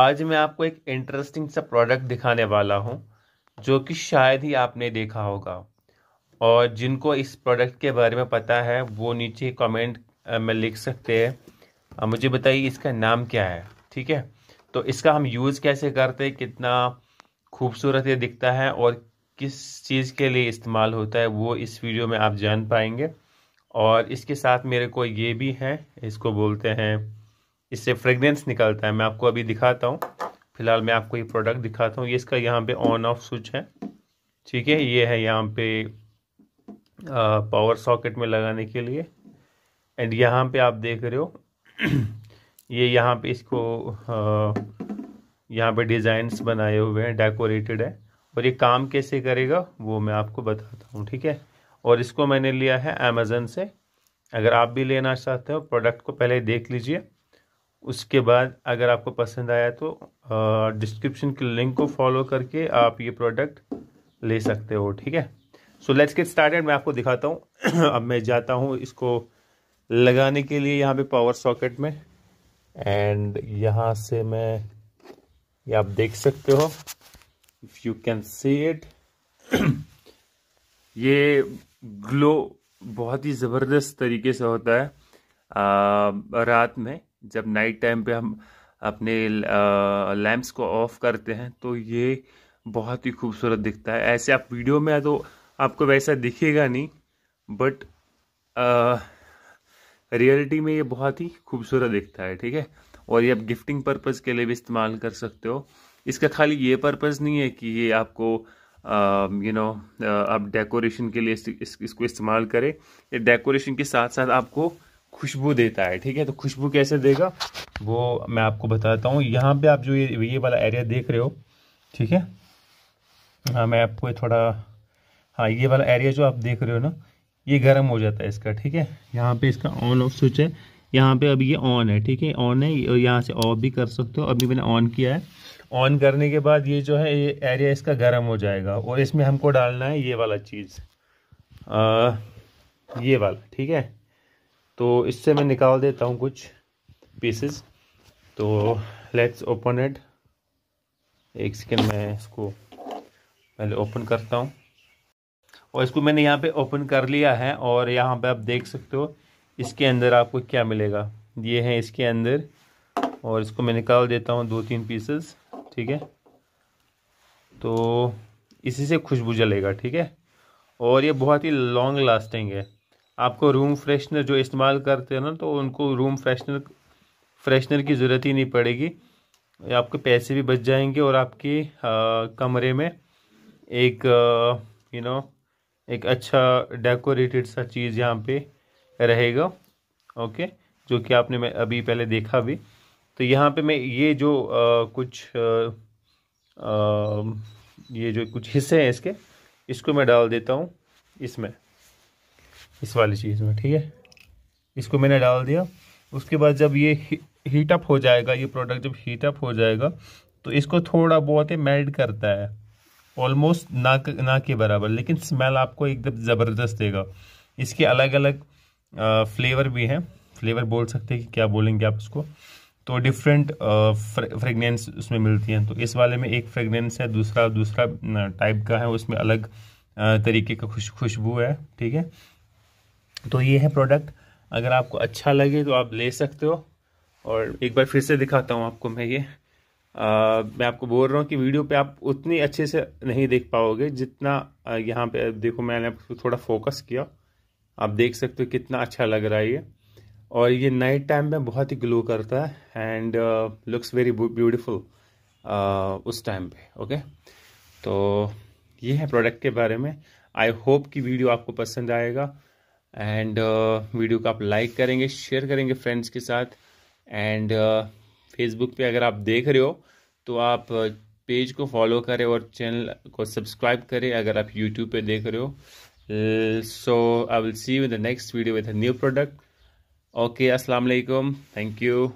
आज मैं आपको एक इंटरेस्टिंग सा प्रोडक्ट दिखाने वाला हूँ जो कि शायद ही आपने देखा होगा और जिनको इस प्रोडक्ट के बारे में पता है वो नीचे कमेंट में लिख सकते हैं मुझे बताइए इसका नाम क्या है ठीक है तो इसका हम यूज़ कैसे करते हैं कितना खूबसूरत ये दिखता है और किस चीज़ के लिए इस्तेमाल होता है वो इस वीडियो में आप जान पाएंगे और इसके साथ मेरे को ये भी है इसको बोलते हैं इससे फ्रेगरेंस निकलता है मैं आपको अभी दिखाता हूँ फिलहाल मैं आपको ये प्रोडक्ट दिखाता हूँ ये इसका यहाँ पे ऑन ऑफ स्विच है ठीक है ये है यहाँ पे आ, पावर सॉकेट में लगाने के लिए एंड यहाँ पे आप देख रहे हो ये यहाँ पे इसको यहाँ पे डिज़ाइंस बनाए हुए हैं डेकोरेटेड है और ये काम कैसे करेगा वो मैं आपको बताता हूँ ठीक है और इसको मैंने लिया है अमेज़न से अगर आप भी लेना चाहते हो प्रोडक्ट को पहले देख लीजिए उसके बाद अगर आपको पसंद आया तो डिस्क्रिप्शन के लिंक को फॉलो करके आप ये प्रोडक्ट ले सकते हो ठीक है सो लेट्स गेट स्टार्टेड मैं आपको दिखाता हूँ अब मैं जाता हूँ इसको लगाने के लिए यहाँ पे पावर सॉकेट में एंड यहाँ से मैं ये आप देख सकते हो if you can see it ये ग्लो बहुत ही ज़बरदस्त तरीके से होता है आ, रात में जब नाइट टाइम पे हम अपने लैम्प्स को ऑफ करते हैं तो ये बहुत ही खूबसूरत दिखता है ऐसे आप वीडियो में तो आपको वैसा दिखेगा नहीं बट रियलिटी में ये बहुत ही खूबसूरत दिखता है ठीक है और ये आप गिफ्टिंग पर्पज़ के लिए भी इस्तेमाल कर सकते हो इसका खाली ये पर्पज़ नहीं है कि ये आपको यू नो आप डेकोरेशन के लिए इस, इस, इसको इस्तेमाल करें ये डेकोरेशन के साथ साथ आपको खुशबू देता है ठीक है तो खुशबू कैसे देगा वो मैं आपको बताता हूँ यहाँ पे आप जो ये ये वाला एरिया देख रहे हो ठीक है हाँ मैं आपको थोड़ा हाँ ये वाला एरिया जो आप देख रहे हो ना ये गर्म हो जाता है इसका ठीक है यहाँ पे इसका ऑन ऑफ स्विच है यहाँ पे अब ये ऑन है ठीक है ऑन है और यहाँ से ऑफ भी कर सकते हो अभी मैंने ऑन किया है ऑन करने के बाद ये जो है ये एरिया इसका गर्म हो जाएगा और इसमें हमको डालना है ये वाला चीज़ आ, ये वाला ठीक है तो इससे मैं निकाल देता हूँ कुछ पीसेस तो लेट्स ओपन इट एक सेकेंड मैं इसको पहले ओपन करता हूँ और इसको मैंने यहाँ पे ओपन कर लिया है और यहाँ पे आप देख सकते हो इसके अंदर आपको क्या मिलेगा ये है इसके अंदर और इसको मैं निकाल देता हूँ दो तीन पीसेस ठीक है तो इसी से खुशबू जलेगा ठीक है और ये बहुत ही लॉन्ग लास्टिंग है आपको रूम फ्रेशनर जो इस्तेमाल करते हैं ना तो उनको रूम फ्रेशनर फ्रेशनर की ज़रूरत ही नहीं पड़ेगी आपके पैसे भी बच जाएंगे और आपकी कमरे में एक यू नो एक अच्छा डेकोरेटेड सा चीज़ यहाँ पे रहेगा ओके जो कि आपने मैं अभी पहले देखा भी तो यहाँ पे मैं ये जो आ, कुछ आ, ये जो कुछ हिस्से हैं इसके इसको मैं डाल देता हूँ इसमें इस वाली चीज़ में ठीक है इसको मैंने डाल दिया उसके बाद जब ये हीट अप हो जाएगा ये प्रोडक्ट जब हीट अप हो जाएगा तो इसको थोड़ा बहुत ही मेल्ट करता है ऑलमोस्ट ना ना के बराबर लेकिन स्मेल आपको एकदम ज़बरदस्त देगा इसके अलग अलग फ्लेवर भी हैं फ्लेवर बोल सकते हैं कि क्या बोलेंगे आप उसको तो डिफरेंट फ्रेगनेंस उसमें मिलती हैं तो इस वाले में एक फ्रेगनेंस है दूसरा दूसरा टाइप का है उसमें अलग तरीके का खुश खुशबू है ठीक है तो ये है प्रोडक्ट अगर आपको अच्छा लगे तो आप ले सकते हो और एक बार फिर से दिखाता हूँ आपको मैं ये आ, मैं आपको बोल रहा हूँ कि वीडियो पे आप उतनी अच्छे से नहीं देख पाओगे जितना यहाँ पे देखो मैंने आपको थोड़ा फोकस किया आप देख सकते हो कितना अच्छा लग रहा है ये और ये नाइट टाइम में बहुत ही ग्लो करता है एंड लुक्स वेरी ब्यूटिफुल उस टाइम पे ओके तो ये है प्रोडक्ट के बारे में आई होप कि वीडियो आपको पसंद आएगा एंड uh, वीडियो को आप लाइक करेंगे शेयर करेंगे फ्रेंड्स के साथ एंड फेसबुक uh, पे अगर आप देख रहे हो तो आप पेज uh, को फॉलो करें और चैनल को सब्सक्राइब करें अगर आप यूट्यूब पे देख रहे हो so I will see you in the next video with a new product okay अस्सलाम वालेकुम थैंक यू